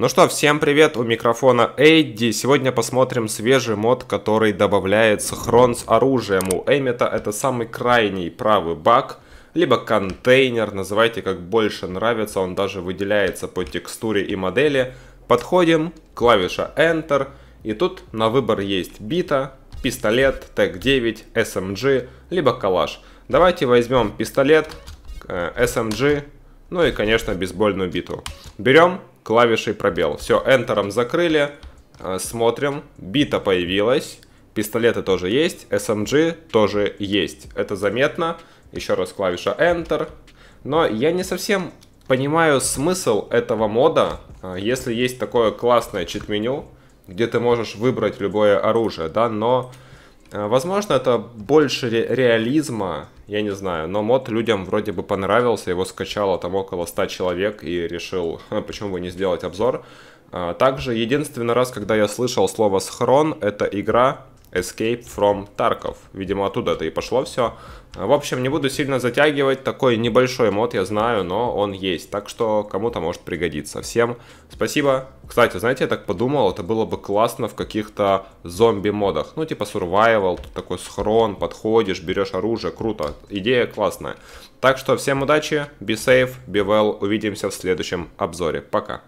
Ну что, всем привет, у микрофона Эйди. Сегодня посмотрим свежий мод, который добавляет схрон с оружием. У Эмита это самый крайний правый баг, либо контейнер, называйте как больше нравится, он даже выделяется по текстуре и модели. Подходим, клавиша Enter, и тут на выбор есть бита, пистолет, ТЭК-9, SMG, эм либо калаш. Давайте возьмем пистолет, SMG, э, эм ну и, конечно, бейсбольную биту. Берем, клавишей пробел. Все, Enter закрыли, э, смотрим, бита появилась, пистолеты тоже есть, SMG тоже есть. Это заметно, еще раз клавиша Enter. Но я не совсем понимаю смысл этого мода, э, если есть такое классное чит-меню, где ты можешь выбрать любое оружие, да, но... Э, возможно, это больше ре реализма, я не знаю. Но мод людям вроде бы понравился, его скачало там около 100 человек и решил, почему бы не сделать обзор. А, также единственный раз, когда я слышал слово «схрон», это игра, Escape from Tarkov. Видимо, оттуда это и пошло все. В общем, не буду сильно затягивать. Такой небольшой мод, я знаю, но он есть. Так что кому-то может пригодиться. Всем спасибо. Кстати, знаете, я так подумал, это было бы классно в каких-то зомби-модах. Ну, типа survival, тут такой схрон, подходишь, берешь оружие. Круто. Идея классная. Так что всем удачи, be safe, be well. Увидимся в следующем обзоре. Пока.